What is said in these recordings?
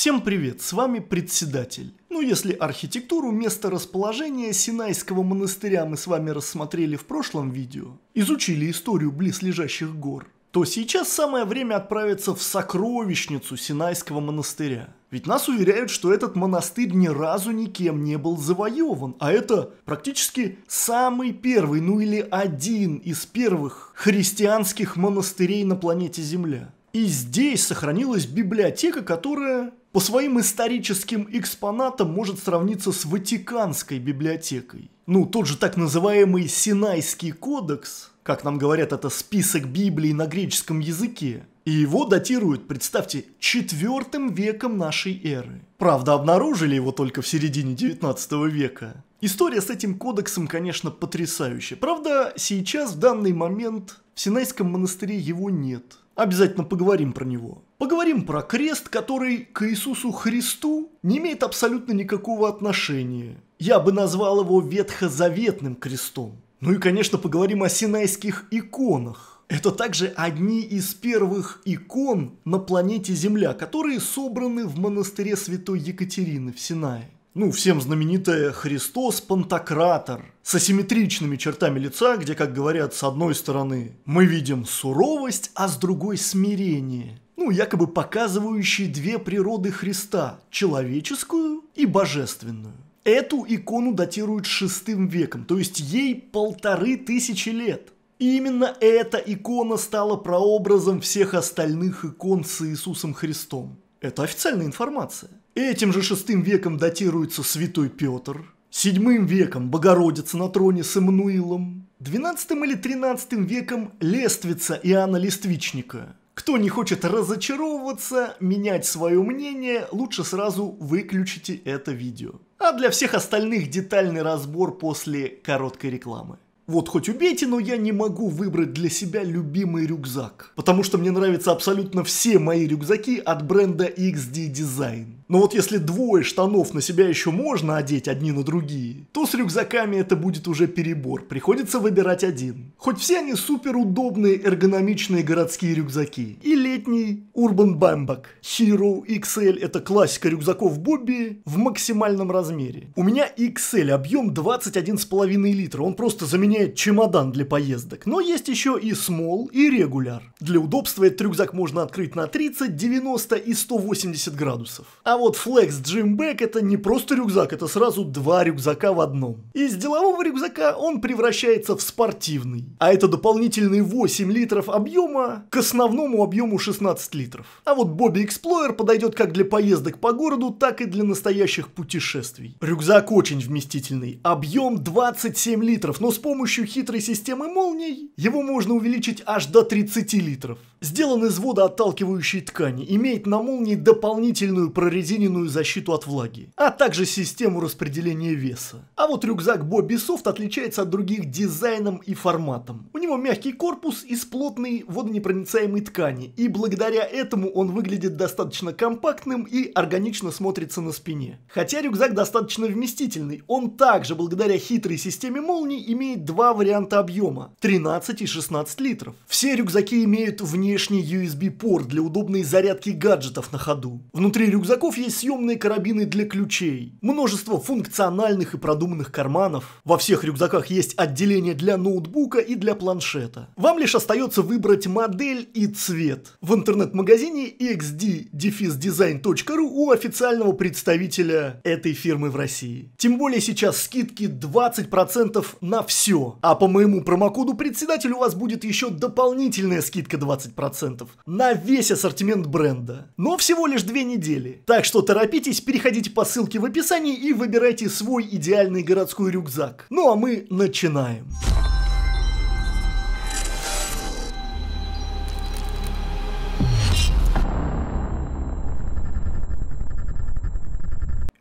Всем привет, с вами председатель. Ну, если архитектуру, расположения Синайского монастыря мы с вами рассмотрели в прошлом видео, изучили историю близлежащих гор, то сейчас самое время отправиться в сокровищницу Синайского монастыря. Ведь нас уверяют, что этот монастырь ни разу никем не был завоеван, а это практически самый первый, ну или один из первых христианских монастырей на планете Земля. И здесь сохранилась библиотека, которая по своим историческим экспонатам может сравниться с Ватиканской библиотекой. Ну, тот же так называемый Синайский кодекс, как нам говорят, это список Библии на греческом языке, и его датируют, представьте, четвертым веком нашей эры. Правда, обнаружили его только в середине 19 века. История с этим кодексом, конечно, потрясающая. Правда, сейчас, в данный момент, в Синайском монастыре его нет. Обязательно поговорим про него. Поговорим про крест, который к Иисусу Христу не имеет абсолютно никакого отношения. Я бы назвал его ветхозаветным крестом. Ну и, конечно, поговорим о синайских иконах. Это также одни из первых икон на планете Земля, которые собраны в монастыре Святой Екатерины в Синае ну, всем знаменитая Христос Пантократор с асимметричными чертами лица, где, как говорят, с одной стороны мы видим суровость, а с другой смирение. Ну, якобы показывающие две природы Христа – человеческую и божественную. Эту икону датируют шестым веком, то есть ей полторы тысячи лет. И именно эта икона стала прообразом всех остальных икон с Иисусом Христом. Это официальная информация. Этим же шестым веком датируется святой Петр, седьмым веком Богородица на троне с Эмнуилом, двенадцатым или тринадцатым веком Лествица Иоанна Лествичника. Кто не хочет разочаровываться, менять свое мнение, лучше сразу выключите это видео. А для всех остальных детальный разбор после короткой рекламы. Вот хоть убейте, но я не могу выбрать для себя любимый рюкзак. Потому что мне нравятся абсолютно все мои рюкзаки от бренда XD Design. Но вот если двое штанов на себя еще можно одеть одни на другие, то с рюкзаками это будет уже перебор, приходится выбирать один. Хоть все они супер удобные, эргономичные городские рюкзаки. И летний Urban Bambak Hero XL – это классика рюкзаков Бобби в максимальном размере. У меня XL, объем 21,5 литра, он просто заменяет чемодан для поездок. Но есть еще и Small и Regular. Для удобства этот рюкзак можно открыть на 30, 90 и 180 градусов. А вот Flex Jim Bag это не просто рюкзак, это сразу два рюкзака в одном. Из делового рюкзака он превращается в спортивный. А это дополнительные 8 литров объема к основному объему 16 литров. А вот Bobby Explorer подойдет как для поездок по городу, так и для настоящих путешествий. Рюкзак очень вместительный, объем 27 литров, но с помощью хитрой системы молний его можно увеличить аж до 30 литров. Сделан из водоотталкивающей ткани, имеет на молнии дополнительную прорезиненную прорезиненную защиту от влаги, а также систему распределения веса. А вот рюкзак Bobby Soft отличается от других дизайном и форматом. У него мягкий корпус из плотной водонепроницаемой ткани, и благодаря этому он выглядит достаточно компактным и органично смотрится на спине. Хотя рюкзак достаточно вместительный, он также благодаря хитрой системе молний имеет два варианта объема – 13 и 16 литров. Все рюкзаки имеют внешний USB-порт для удобной зарядки гаджетов на ходу. Внутри рюкзаков съемные карабины для ключей, множество функциональных и продуманных карманов. Во всех рюкзаках есть отделение для ноутбука и для планшета. Вам лишь остается выбрать модель и цвет. В интернет-магазине xd-design.ru у официального представителя этой фирмы в России. Тем более сейчас скидки 20% на все. А по моему промокоду председатель у вас будет еще дополнительная скидка 20% на весь ассортимент бренда. Но всего лишь две недели. Так что что торопитесь, переходите по ссылке в описании и выбирайте свой идеальный городской рюкзак. Ну а мы начинаем.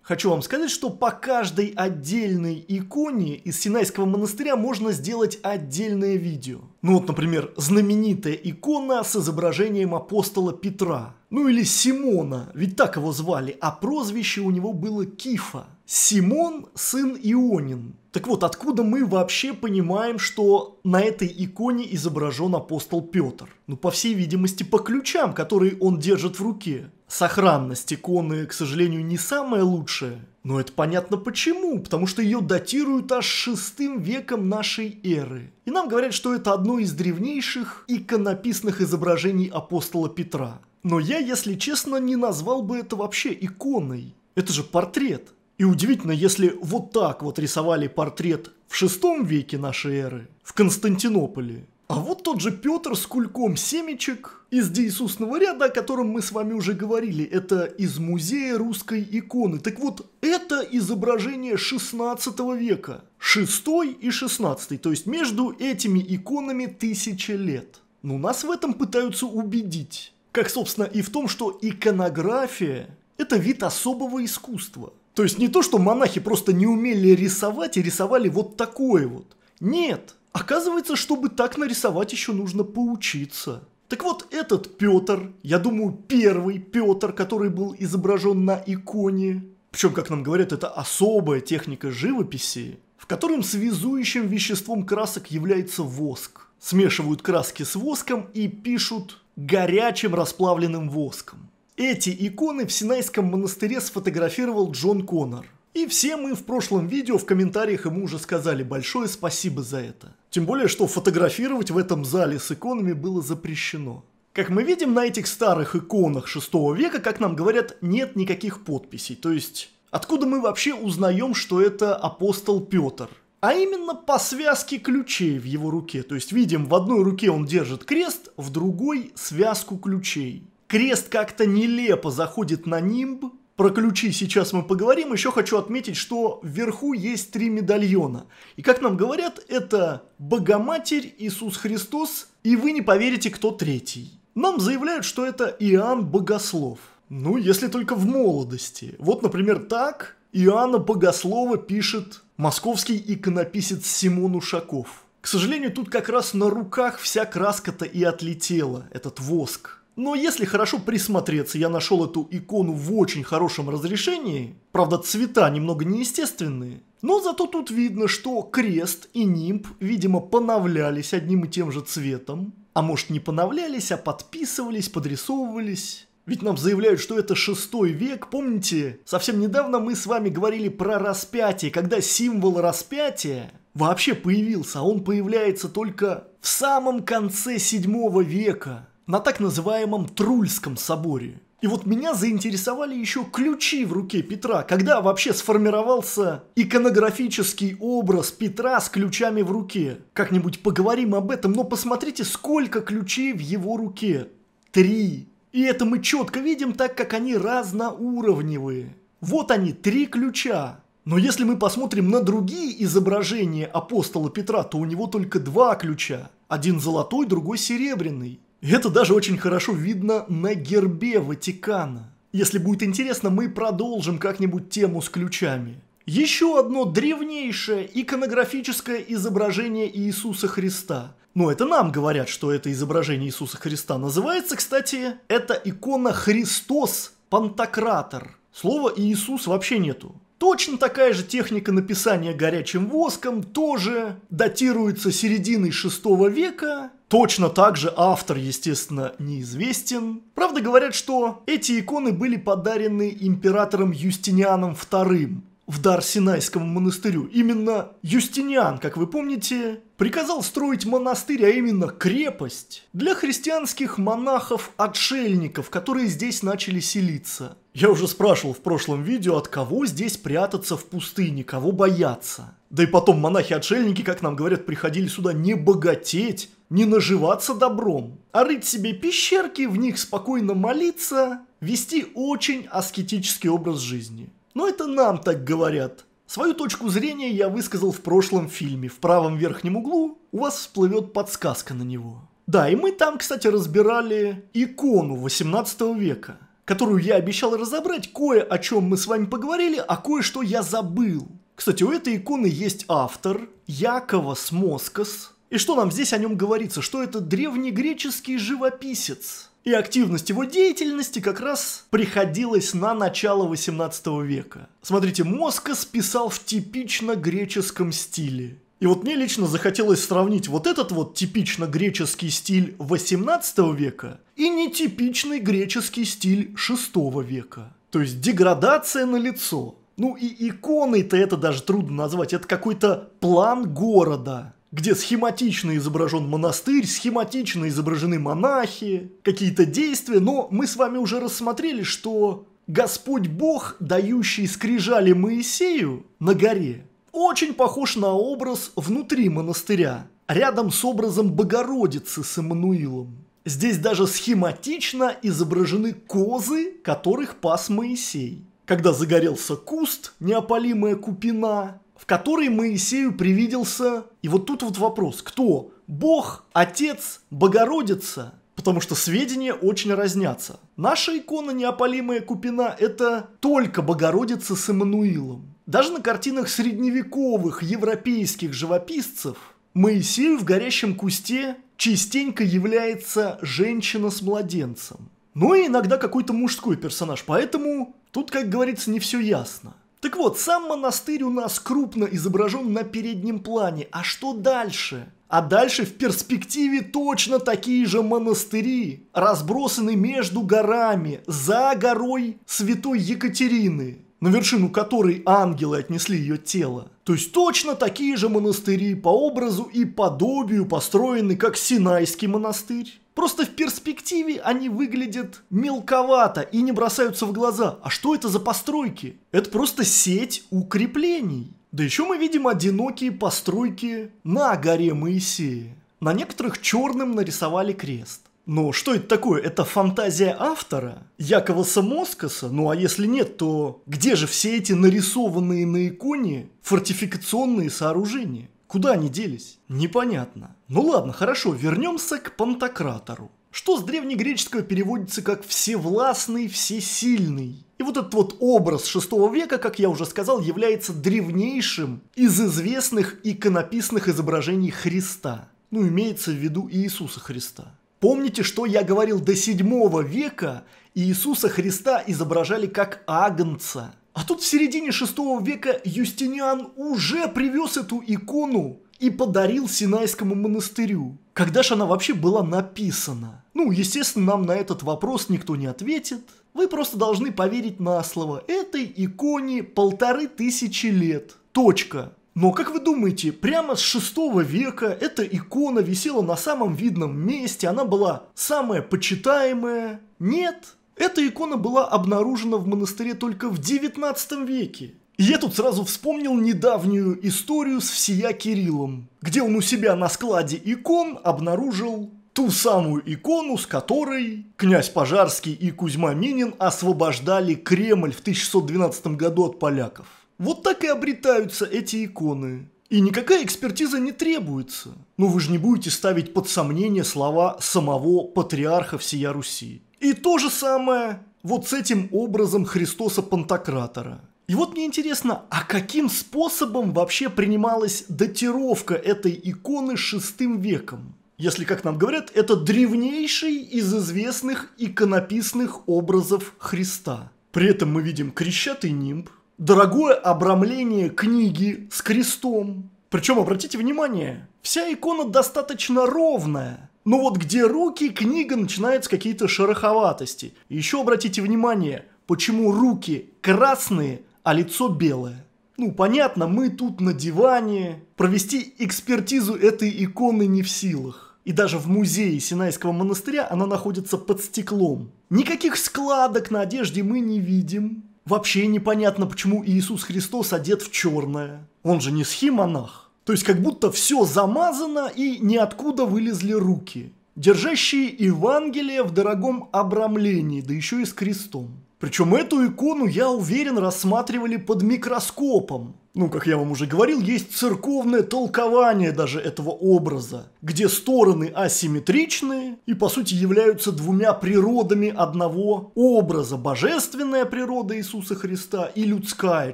Хочу вам сказать, что по каждой отдельной иконе из Синайского монастыря можно сделать отдельное видео. Ну вот, например, знаменитая икона с изображением апостола Петра ну или Симона, ведь так его звали, а прозвище у него было Кифа. Симон – сын Ионин. Так вот, откуда мы вообще понимаем, что на этой иконе изображен апостол Петр? Ну, по всей видимости, по ключам, которые он держит в руке. Сохранность иконы, к сожалению, не самая лучшая. Но это понятно почему, потому что ее датируют аж шестым веком нашей эры. И нам говорят, что это одно из древнейших иконописных изображений апостола Петра. Но я, если честно, не назвал бы это вообще иконой. Это же портрет. И удивительно, если вот так вот рисовали портрет в шестом веке нашей эры в Константинополе. А вот тот же Петр с кульком семечек из деисусного ряда, о котором мы с вами уже говорили, это из музея русской иконы. Так вот, это изображение 16 века, 6 и 16, то есть между этими иконами тысяча лет. Но нас в этом пытаются убедить как, собственно, и в том, что иконография – это вид особого искусства. То есть не то, что монахи просто не умели рисовать и рисовали вот такое вот. Нет, оказывается, чтобы так нарисовать еще нужно поучиться. Так вот, этот Петр, я думаю, первый Петр, который был изображен на иконе, причем, как нам говорят, это особая техника живописи, в котором связующим веществом красок является воск. Смешивают краски с воском и пишут горячим расплавленным воском. Эти иконы в Синайском монастыре сфотографировал Джон Коннор. И все мы в прошлом видео в комментариях ему уже сказали большое спасибо за это. Тем более, что фотографировать в этом зале с иконами было запрещено. Как мы видим, на этих старых иконах 6 века, как нам говорят, нет никаких подписей. То есть, откуда мы вообще узнаем, что это апостол Петр? а именно по связке ключей в его руке. То есть видим, в одной руке он держит крест, в другой связку ключей. Крест как-то нелепо заходит на нимб. Про ключи сейчас мы поговорим. Еще хочу отметить, что вверху есть три медальона. И как нам говорят, это Богоматерь, Иисус Христос и вы не поверите, кто третий. Нам заявляют, что это Иоанн Богослов. Ну, если только в молодости. Вот, например, так Иоанна Богослова пишет московский иконописец Симон Ушаков. К сожалению, тут как раз на руках вся краска-то и отлетела, этот воск. Но если хорошо присмотреться, я нашел эту икону в очень хорошем разрешении, правда цвета немного неестественные, но зато тут видно, что крест и нимб, видимо, поновлялись одним и тем же цветом, а может не поновлялись, а подписывались, подрисовывались. Ведь нам заявляют, что это шестой век, помните? Совсем недавно мы с вами говорили про распятие, когда символ распятия вообще появился, а он появляется только в самом конце седьмого века, на так называемом Трульском соборе. И вот меня заинтересовали еще ключи в руке Петра, когда вообще сформировался иконографический образ Петра с ключами в руке. Как-нибудь поговорим об этом, но посмотрите, сколько ключей в его руке. Три. И это мы четко видим, так как они разноуровневые. Вот они, три ключа. Но если мы посмотрим на другие изображения апостола Петра, то у него только два ключа. Один золотой, другой серебряный. это даже очень хорошо видно на гербе Ватикана. Если будет интересно, мы продолжим как-нибудь тему с ключами. Еще одно древнейшее иконографическое изображение Иисуса Христа – но это нам говорят, что это изображение Иисуса Христа. Называется, кстати, это икона Христос Пантократор. Слова Иисус вообще нету. Точно такая же техника написания горячим воском тоже датируется серединой 6 века. Точно так же автор, естественно, неизвестен. Правда, говорят, что эти иконы были подарены императором Юстинианом II в дар Синайскому монастырю. Именно Юстиниан, как вы помните, приказал строить монастырь, а именно крепость, для христианских монахов-отшельников, которые здесь начали селиться. Я уже спрашивал в прошлом видео, от кого здесь прятаться в пустыне, кого бояться. Да и потом монахи-отшельники, как нам говорят, приходили сюда не богатеть, не наживаться добром, а рыть себе пещерки, в них спокойно молиться, вести очень аскетический образ жизни. Но это нам так говорят. Свою точку зрения я высказал в прошлом фильме. В правом верхнем углу у вас всплывет подсказка на него. Да, и мы там, кстати, разбирали икону 18 века, которую я обещал разобрать, кое о чем мы с вами поговорили, а кое-что я забыл. Кстати, у этой иконы есть автор, Якова Смоскос. И что нам здесь о нем говорится? Что это древнегреческий живописец, и активность его деятельности как раз приходилась на начало 18 века. Смотрите, Москос писал в типично греческом стиле. И вот мне лично захотелось сравнить вот этот вот типично греческий стиль 18 века и нетипичный греческий стиль 6 века. То есть деградация на лицо. Ну и иконой-то это даже трудно назвать, это какой-то план города где схематично изображен монастырь, схематично изображены монахи, какие-то действия, но мы с вами уже рассмотрели, что Господь Бог, дающий скрижали Моисею на горе, очень похож на образ внутри монастыря, рядом с образом Богородицы с Эммануилом. Здесь даже схематично изображены козы, которых пас Моисей. Когда загорелся куст, неопалимая купина, в которой Моисею привиделся, и вот тут вот вопрос, кто? Бог, Отец, Богородица? Потому что сведения очень разнятся. Наша икона неопалимая Купина – это только Богородица с Эммануилом. Даже на картинах средневековых европейских живописцев Моисею в горящем кусте частенько является женщина с младенцем. Ну и иногда какой-то мужской персонаж, поэтому тут, как говорится, не все ясно. Так вот, сам монастырь у нас крупно изображен на переднем плане. А что дальше? А дальше в перспективе точно такие же монастыри, разбросаны между горами, за горой святой Екатерины, на вершину которой ангелы отнесли ее тело. То есть точно такие же монастыри по образу и подобию построены, как Синайский монастырь. Просто в перспективе они выглядят мелковато и не бросаются в глаза. А что это за постройки? Это просто сеть укреплений. Да еще мы видим одинокие постройки на горе Моисея. На некоторых черным нарисовали крест. Но что это такое? Это фантазия автора? Якова Самоскоса? Ну а если нет, то где же все эти нарисованные на иконе фортификационные сооружения? Куда они делись? Непонятно. Ну ладно, хорошо, вернемся к Пантократору. Что с древнегреческого переводится как «всевластный», «всесильный». И вот этот вот образ шестого века, как я уже сказал, является древнейшим из известных иконописных изображений Христа. Ну, имеется в виду Иисуса Христа. Помните, что я говорил до 7 века Иисуса Христа изображали как агнца, а тут в середине 6 века Юстиниан уже привез эту икону и подарил Синайскому монастырю. Когда же она вообще была написана? Ну, естественно, нам на этот вопрос никто не ответит. Вы просто должны поверить на слово. Этой иконе полторы тысячи лет. Точка. Но как вы думаете, прямо с 6 века эта икона висела на самом видном месте, она была самая почитаемая? Нет, эта икона была обнаружена в монастыре только в 19 веке. И я тут сразу вспомнил недавнюю историю с всея Кириллом, где он у себя на складе икон обнаружил ту самую икону, с которой князь Пожарский и Кузьма Минин освобождали Кремль в 1612 году от поляков. Вот так и обретаются эти иконы. И никакая экспертиза не требуется. Но вы же не будете ставить под сомнение слова самого патриарха всея Руси. И то же самое вот с этим образом Христоса Пантократора. И вот мне интересно, а каким способом вообще принималась датировка этой иконы шестым веком? Если, как нам говорят, это древнейший из известных иконописных образов Христа. При этом мы видим крещатый нимб, дорогое обрамление книги с крестом. Причем, обратите внимание, вся икона достаточно ровная – но ну вот где руки, книга начинает с какие-то шероховатости. Еще обратите внимание, почему руки красные, а лицо белое. Ну, понятно, мы тут на диване. Провести экспертизу этой иконы не в силах. И даже в музее Синайского монастыря она находится под стеклом. Никаких складок на одежде мы не видим. Вообще непонятно, почему Иисус Христос одет в черное. Он же не схимонах. То есть как будто все замазано и ниоткуда вылезли руки, держащие Евангелие в дорогом обрамлении, да еще и с крестом. Причем эту икону, я уверен, рассматривали под микроскопом. Ну, как я вам уже говорил, есть церковное толкование даже этого образа, где стороны асимметричные и, по сути, являются двумя природами одного образа. Божественная природа Иисуса Христа и людская,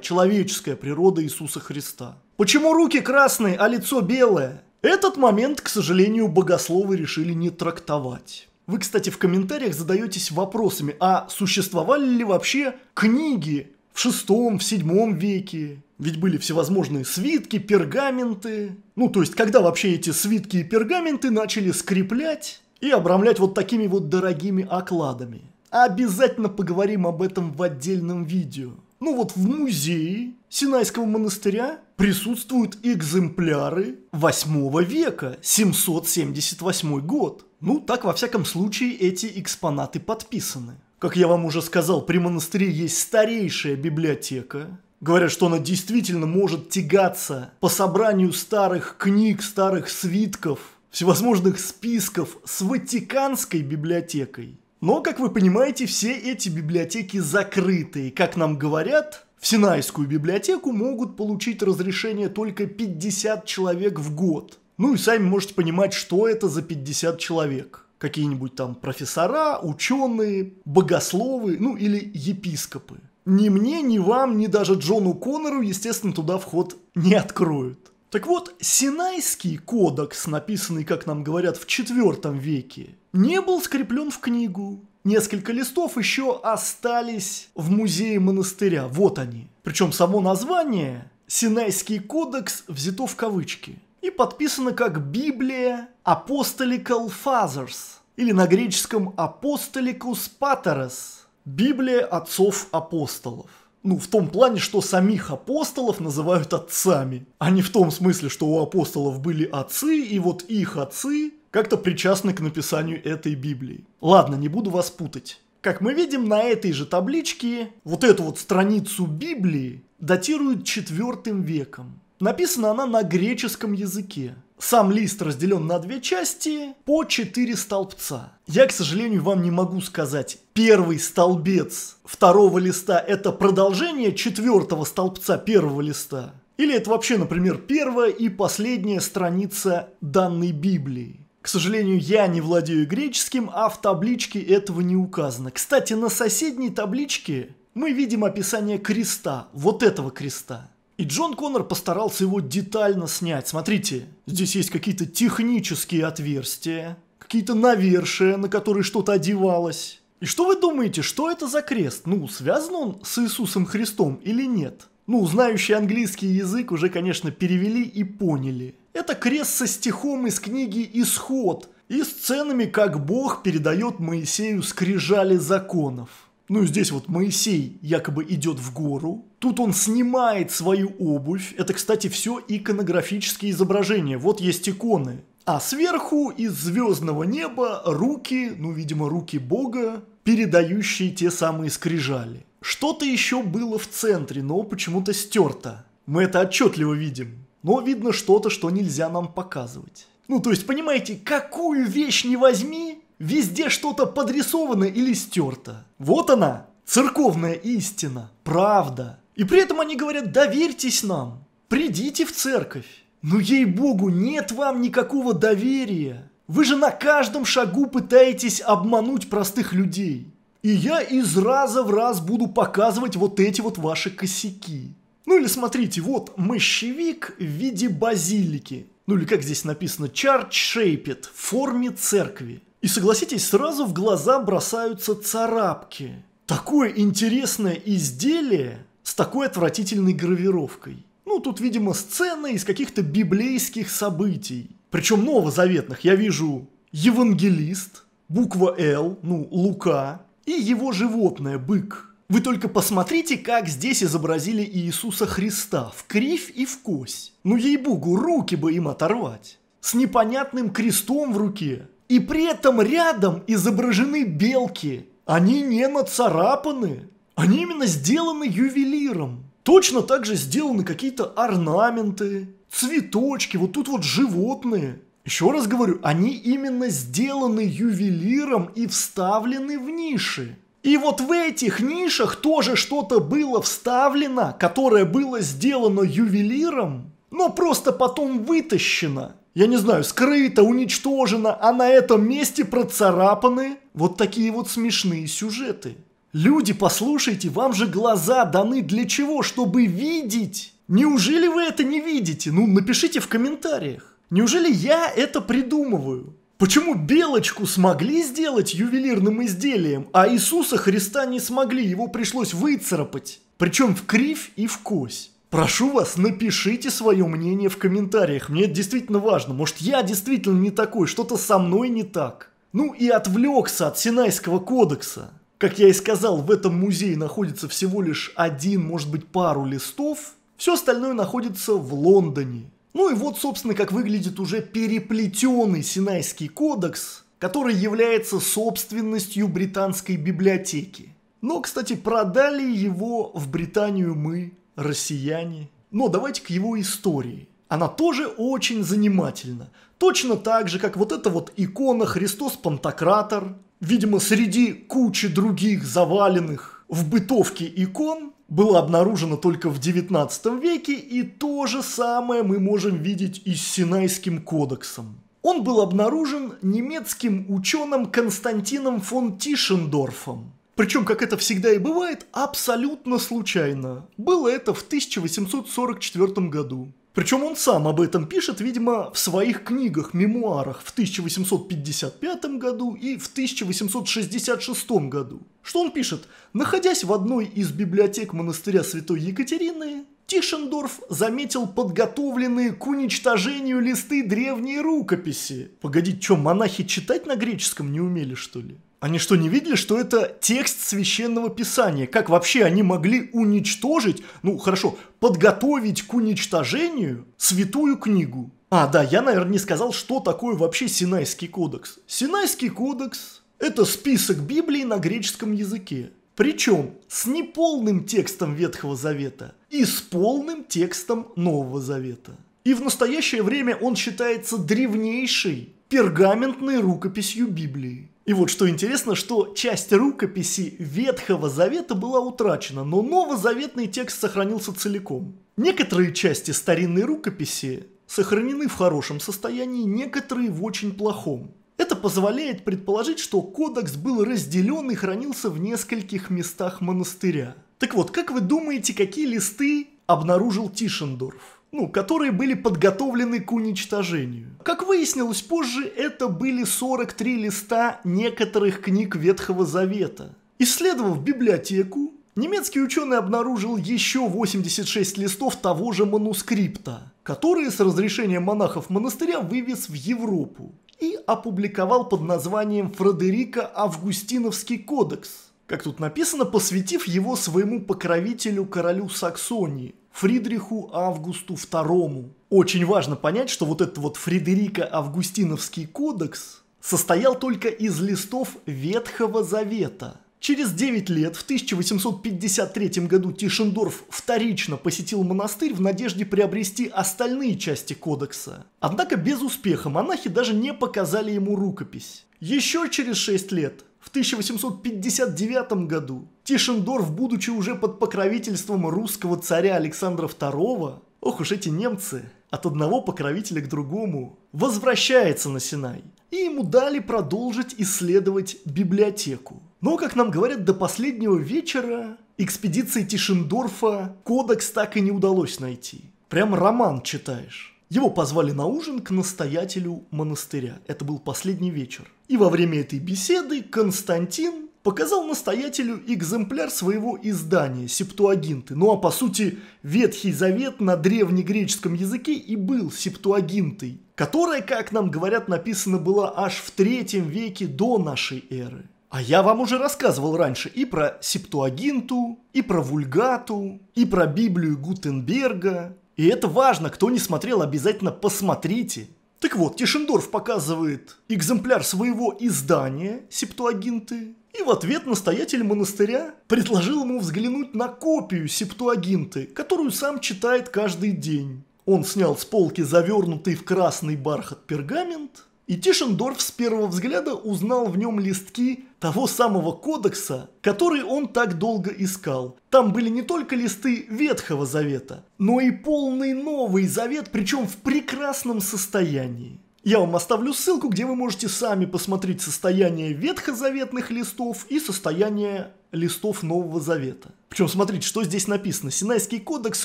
человеческая природа Иисуса Христа. Почему руки красные, а лицо белое? Этот момент, к сожалению, богословы решили не трактовать. Вы, кстати, в комментариях задаетесь вопросами, а существовали ли вообще книги в шестом, в седьмом веке? Ведь были всевозможные свитки, пергаменты. Ну, то есть, когда вообще эти свитки и пергаменты начали скреплять и обрамлять вот такими вот дорогими окладами. Обязательно поговорим об этом в отдельном видео. Ну вот в музее Синайского монастыря присутствуют экземпляры 8 века, 778 год. Ну, так во всяком случае эти экспонаты подписаны. Как я вам уже сказал, при монастыре есть старейшая библиотека. Говорят, что она действительно может тягаться по собранию старых книг, старых свитков, всевозможных списков с Ватиканской библиотекой. Но, как вы понимаете, все эти библиотеки закрыты. Как нам говорят, в Синайскую библиотеку могут получить разрешение только 50 человек в год. Ну и сами можете понимать, что это за 50 человек. Какие-нибудь там профессора, ученые, богословы, ну или епископы. Ни мне, ни вам, ни даже Джону Коннору, естественно, туда вход не откроют. Так вот, Синайский кодекс, написанный, как нам говорят, в IV веке, не был скреплен в книгу. Несколько листов еще остались в музее монастыря. Вот они. Причем само название «Синайский кодекс» взято в кавычки. И подписано как «Библия Apostolical Fathers» или на греческом «Apostolicus Pateros» – «Библия отцов-апостолов». Ну, в том плане, что самих апостолов называют отцами, а не в том смысле, что у апостолов были отцы, и вот их отцы как-то причастны к написанию этой Библии. Ладно, не буду вас путать. Как мы видим, на этой же табличке вот эту вот страницу Библии датируют IV веком. Написана она на греческом языке. Сам лист разделен на две части по четыре столбца. Я, к сожалению, вам не могу сказать. Первый столбец второго листа – это продолжение четвертого столбца первого листа. Или это вообще, например, первая и последняя страница данной Библии. К сожалению, я не владею греческим, а в табличке этого не указано. Кстати, на соседней табличке мы видим описание креста, вот этого креста. И Джон Коннор постарался его детально снять. Смотрите, здесь есть какие-то технические отверстия, какие-то навершия, на которые что-то одевалось. И что вы думаете, что это за крест? Ну, связан он с Иисусом Христом или нет? ну, знающие английский язык уже, конечно, перевели и поняли. Это крест со стихом из книги «Исход» и сценами, как Бог передает Моисею скрижали законов. Ну и здесь вот Моисей якобы идет в гору. Тут он снимает свою обувь. Это, кстати, все иконографические изображения. Вот есть иконы. А сверху из звездного неба руки, ну, видимо, руки Бога, передающие те самые скрижали. Что-то еще было в центре, но почему-то стерто. Мы это отчетливо видим. Но видно что-то, что нельзя нам показывать. Ну, то есть, понимаете, какую вещь не возьми, везде что-то подрисовано или стерто. Вот она, церковная истина, правда. И при этом они говорят, доверьтесь нам, придите в церковь. Но «Ну, ей-богу, нет вам никакого доверия. Вы же на каждом шагу пытаетесь обмануть простых людей. И я из раза в раз буду показывать вот эти вот ваши косяки. Ну или смотрите, вот мощевик в виде базилики. Ну или как здесь написано, chart shaped в форме церкви. И согласитесь, сразу в глаза бросаются царапки. Такое интересное изделие с такой отвратительной гравировкой. Ну, тут, видимо, сцена из каких-то библейских событий. Причем новозаветных. Я вижу евангелист, буква «Л», ну, Лука, и его животное – бык. Вы только посмотрите, как здесь изобразили Иисуса Христа в кривь и в кось. Ну ей-богу, руки бы им оторвать. С непонятным крестом в руке. И при этом рядом изображены белки. Они не нацарапаны. Они именно сделаны ювелиром. Точно так же сделаны какие-то орнаменты, цветочки, вот тут вот животные. Еще раз говорю, они именно сделаны ювелиром и вставлены в ниши. И вот в этих нишах тоже что-то было вставлено, которое было сделано ювелиром, но просто потом вытащено. Я не знаю, скрыто, уничтожено, а на этом месте процарапаны вот такие вот смешные сюжеты. Люди, послушайте, вам же глаза даны для чего? Чтобы видеть. Неужели вы это не видите? Ну, напишите в комментариях. Неужели я это придумываю? Почему белочку смогли сделать ювелирным изделием, а Иисуса Христа не смогли, его пришлось выцарапать? Причем в кривь и в кось. Прошу вас, напишите свое мнение в комментариях, мне это действительно важно. Может я действительно не такой, что-то со мной не так. Ну и отвлекся от Синайского кодекса. Как я и сказал, в этом музее находится всего лишь один, может быть, пару листов. Все остальное находится в Лондоне. Ну и вот, собственно, как выглядит уже переплетенный Синайский кодекс, который является собственностью британской библиотеки. Но, кстати, продали его в Британию мы, россияне. Но давайте к его истории. Она тоже очень занимательна. Точно так же, как вот эта вот икона Христос Пантократор, видимо, среди кучи других заваленных в бытовке икон, было обнаружено только в 19 веке, и то же самое мы можем видеть и с Синайским кодексом. Он был обнаружен немецким ученым Константином фон Тишендорфом. Причем, как это всегда и бывает, абсолютно случайно. Было это в 1844 году. Причем он сам об этом пишет, видимо, в своих книгах, мемуарах в 1855 году и в 1866 году. Что он пишет? Находясь в одной из библиотек монастыря Святой Екатерины, Тишендорф заметил подготовленные к уничтожению листы древней рукописи. Погодите, что, монахи читать на греческом не умели, что ли? Они что, не видели, что это текст священного писания? Как вообще они могли уничтожить, ну хорошо, подготовить к уничтожению святую книгу? А, да, я, наверное, не сказал, что такое вообще Синайский кодекс. Синайский кодекс – это список Библии на греческом языке. Причем с неполным текстом Ветхого Завета и с полным текстом Нового Завета. И в настоящее время он считается древнейшей пергаментной рукописью Библии. И вот что интересно, что часть рукописи Ветхого Завета была утрачена, но новозаветный текст сохранился целиком. Некоторые части старинной рукописи сохранены в хорошем состоянии, некоторые в очень плохом. Это позволяет предположить, что кодекс был разделен и хранился в нескольких местах монастыря. Так вот, как вы думаете, какие листы обнаружил Тишендорф? ну, которые были подготовлены к уничтожению. Как выяснилось позже, это были 43 листа некоторых книг Ветхого Завета. Исследовав библиотеку, немецкий ученый обнаружил еще 86 листов того же манускрипта, которые с разрешения монахов монастыря вывез в Европу и опубликовал под названием Фредерика Августиновский кодекс, как тут написано, посвятив его своему покровителю королю Саксонии – Фридриху Августу II. Очень важно понять, что вот этот вот Фредерико-Августиновский кодекс состоял только из листов Ветхого Завета. Через 9 лет, в 1853 году, Тишендорф вторично посетил монастырь в надежде приобрести остальные части кодекса. Однако без успеха монахи даже не показали ему рукопись. Еще через 6 лет, в 1859 году Тишендорф, будучи уже под покровительством русского царя Александра II, ох уж эти немцы, от одного покровителя к другому, возвращается на Синай. И ему дали продолжить исследовать библиотеку. Но, как нам говорят, до последнего вечера экспедиции Тишендорфа кодекс так и не удалось найти. Прям роман читаешь. Его позвали на ужин к настоятелю монастыря. Это был последний вечер. И во время этой беседы Константин показал настоятелю экземпляр своего издания «Септуагинты». Ну а по сути Ветхий Завет на древнегреческом языке и был «Септуагинтой», которая, как нам говорят, написана была аж в третьем веке до нашей эры. А я вам уже рассказывал раньше и про Септуагинту, и про Вульгату, и про Библию Гутенберга. И это важно, кто не смотрел, обязательно посмотрите. Так вот, Тишендорф показывает экземпляр своего издания «Септуагинты», и в ответ настоятель монастыря предложил ему взглянуть на копию «Септуагинты», которую сам читает каждый день. Он снял с полки завернутый в красный бархат пергамент и Тишендорф с первого взгляда узнал в нем листки того самого кодекса, который он так долго искал. Там были не только листы Ветхого Завета, но и полный Новый Завет, причем в прекрасном состоянии. Я вам оставлю ссылку, где вы можете сами посмотреть состояние ветхозаветных листов и состояние листов Нового Завета. Причем смотрите, что здесь написано. Синайский кодекс –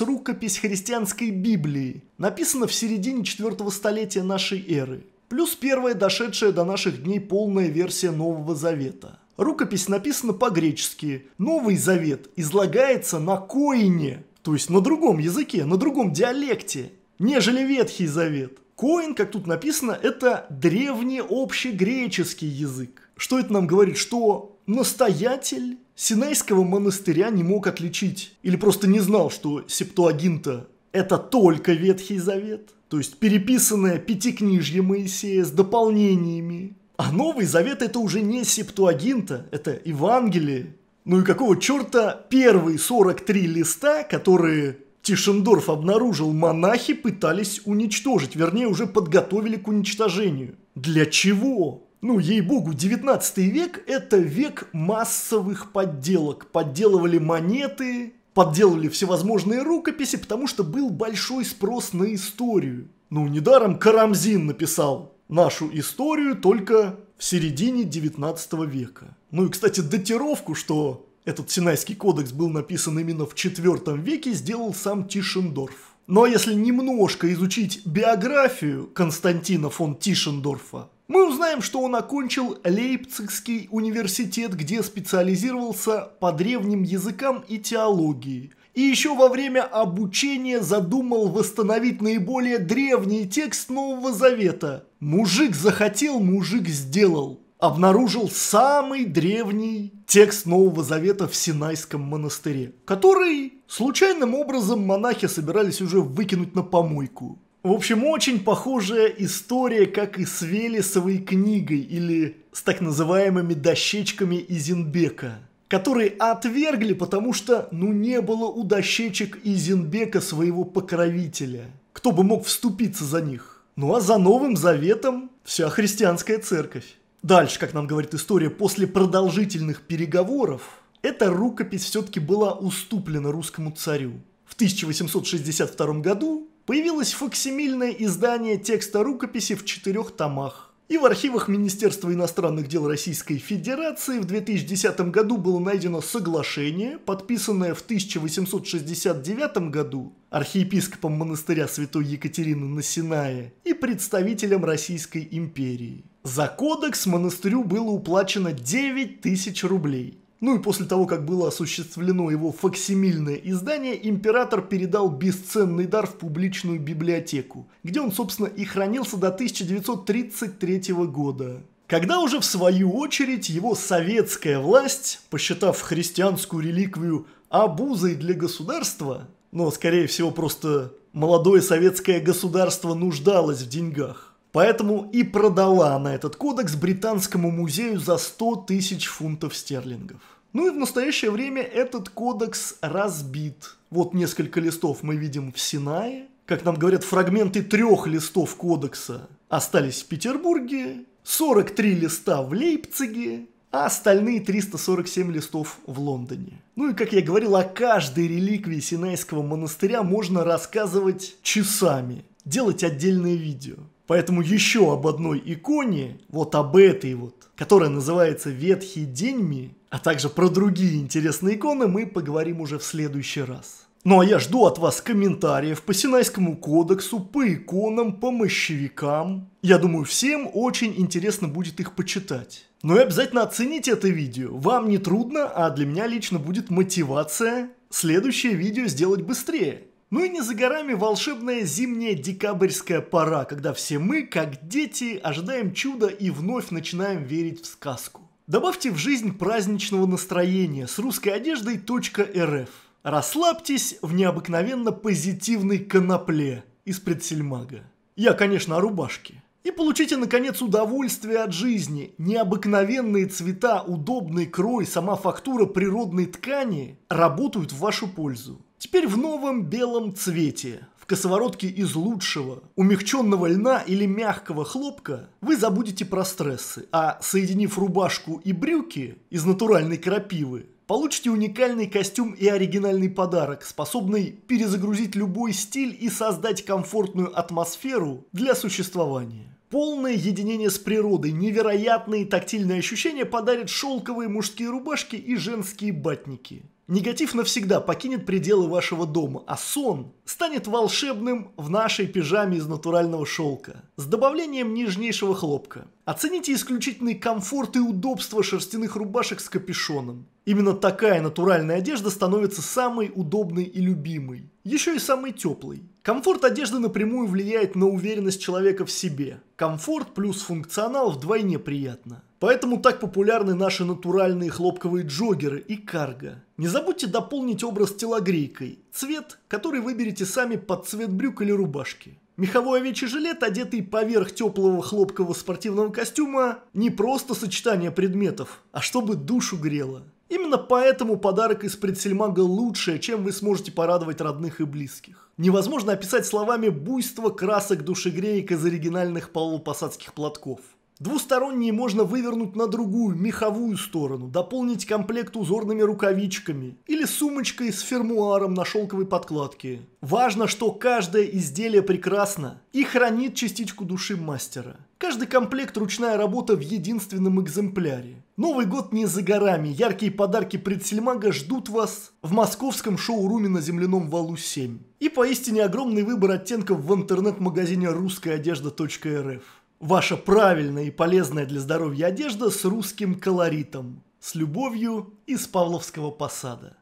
рукопись христианской Библии. Написано в середине 4 столетия нашей эры плюс первая дошедшая до наших дней полная версия Нового Завета. Рукопись написана по-гречески. Новый Завет излагается на коине, то есть на другом языке, на другом диалекте, нежели Ветхий Завет. Коин, как тут написано, это древний общегреческий язык. Что это нам говорит? Что настоятель Синайского монастыря не мог отличить. Или просто не знал, что септуагинта – это только Ветхий Завет то есть переписанное Пятикнижье Моисея с дополнениями. А Новый Завет это уже не Септуагинта, это Евангелие. Ну и какого черта первые 43 листа, которые Тишендорф обнаружил, монахи пытались уничтожить, вернее уже подготовили к уничтожению. Для чего? Ну, ей-богу, 19 век – это век массовых подделок. Подделывали монеты, подделали всевозможные рукописи, потому что был большой спрос на историю. Ну, недаром Карамзин написал нашу историю только в середине 19 века. Ну и, кстати, датировку, что этот Синайский кодекс был написан именно в IV веке, сделал сам Тишендорф. Но ну, а если немножко изучить биографию Константина фон Тишендорфа, мы узнаем, что он окончил Лейпцигский университет, где специализировался по древним языкам и теологии. И еще во время обучения задумал восстановить наиболее древний текст Нового Завета. Мужик захотел, мужик сделал. Обнаружил самый древний текст Нового Завета в Синайском монастыре, который случайным образом монахи собирались уже выкинуть на помойку. В общем, очень похожая история, как и с Велесовой книгой или с так называемыми дощечками Изенбека, которые отвергли, потому что ну не было у дощечек Изенбека своего покровителя. Кто бы мог вступиться за них? Ну а за Новым Заветом вся христианская церковь. Дальше, как нам говорит история, после продолжительных переговоров, эта рукопись все-таки была уступлена русскому царю. В 1862 году Появилось факсимильное издание текста рукописи в четырех томах. И в архивах Министерства иностранных дел Российской Федерации в 2010 году было найдено соглашение, подписанное в 1869 году архиепископом монастыря святой Екатерины на Синае и представителем Российской империи. За кодекс монастырю было уплачено 9 тысяч рублей. Ну и после того, как было осуществлено его факсимильное издание, император передал бесценный дар в публичную библиотеку, где он, собственно, и хранился до 1933 года. Когда уже в свою очередь его советская власть, посчитав христианскую реликвию обузой для государства, но, скорее всего, просто молодое советское государство нуждалось в деньгах, поэтому и продала на этот кодекс британскому музею за 100 тысяч фунтов стерлингов. Ну и в настоящее время этот кодекс разбит. Вот несколько листов мы видим в Синае. Как нам говорят, фрагменты трех листов кодекса остались в Петербурге, 43 листа в Лейпциге, а остальные 347 листов в Лондоне. Ну и, как я говорил, о каждой реликвии Синайского монастыря можно рассказывать часами, делать отдельное видео. Поэтому еще об одной иконе, вот об этой вот, которая называется Ветхий Деньми, а также про другие интересные иконы мы поговорим уже в следующий раз. Ну а я жду от вас комментариев по Синайскому кодексу, по иконам, по мощевикам. Я думаю, всем очень интересно будет их почитать. Но ну и обязательно оцените это видео. Вам не трудно, а для меня лично будет мотивация следующее видео сделать быстрее. Ну и не за горами волшебная зимняя декабрьская пора, когда все мы, как дети, ожидаем чуда и вновь начинаем верить в сказку. Добавьте в жизнь праздничного настроения с русской одеждой .рф. Расслабьтесь в необыкновенно позитивной конопле из предсельмага. Я, конечно, о рубашке. И получите, наконец, удовольствие от жизни. Необыкновенные цвета, удобный крой, сама фактура природной ткани работают в вашу пользу. Теперь в новом белом цвете, в косоворотке из лучшего, умягченного льна или мягкого хлопка, вы забудете про стрессы, а соединив рубашку и брюки из натуральной крапивы, получите уникальный костюм и оригинальный подарок, способный перезагрузить любой стиль и создать комфортную атмосферу для существования. Полное единение с природой, невероятные тактильные ощущения подарят шелковые мужские рубашки и женские батники. Негатив навсегда покинет пределы вашего дома, а сон станет волшебным в нашей пижаме из натурального шелка с добавлением нежнейшего хлопка. Оцените исключительный комфорт и удобство шерстяных рубашек с капюшоном. Именно такая натуральная одежда становится самой удобной и любимой, еще и самой теплой. Комфорт одежды напрямую влияет на уверенность человека в себе. Комфорт плюс функционал вдвойне приятно. Поэтому так популярны наши натуральные хлопковые джоггеры и карго. Не забудьте дополнить образ телогрейкой, цвет, который выберете сами под цвет брюк или рубашки. Меховой овечий жилет, одетый поверх теплого хлопкового спортивного костюма, не просто сочетание предметов, а чтобы душу грело. Именно поэтому подарок из предсельмага лучшее, чем вы сможете порадовать родных и близких невозможно описать словами буйство красок душегреек из оригинальных полупосадских платков. Двусторонние можно вывернуть на другую, меховую сторону, дополнить комплект узорными рукавичками или сумочкой с фермуаром на шелковой подкладке. Важно, что каждое изделие прекрасно и хранит частичку души мастера. Каждый комплект ручная работа в единственном экземпляре. Новый год не за горами, яркие подарки предсельмага ждут вас в московском шоуруме на земляном валу 7. И поистине огромный выбор оттенков в интернет-магазине русскаяодежда.рф. Ваша правильная и полезная для здоровья одежда с русским колоритом. С любовью из Павловского посада.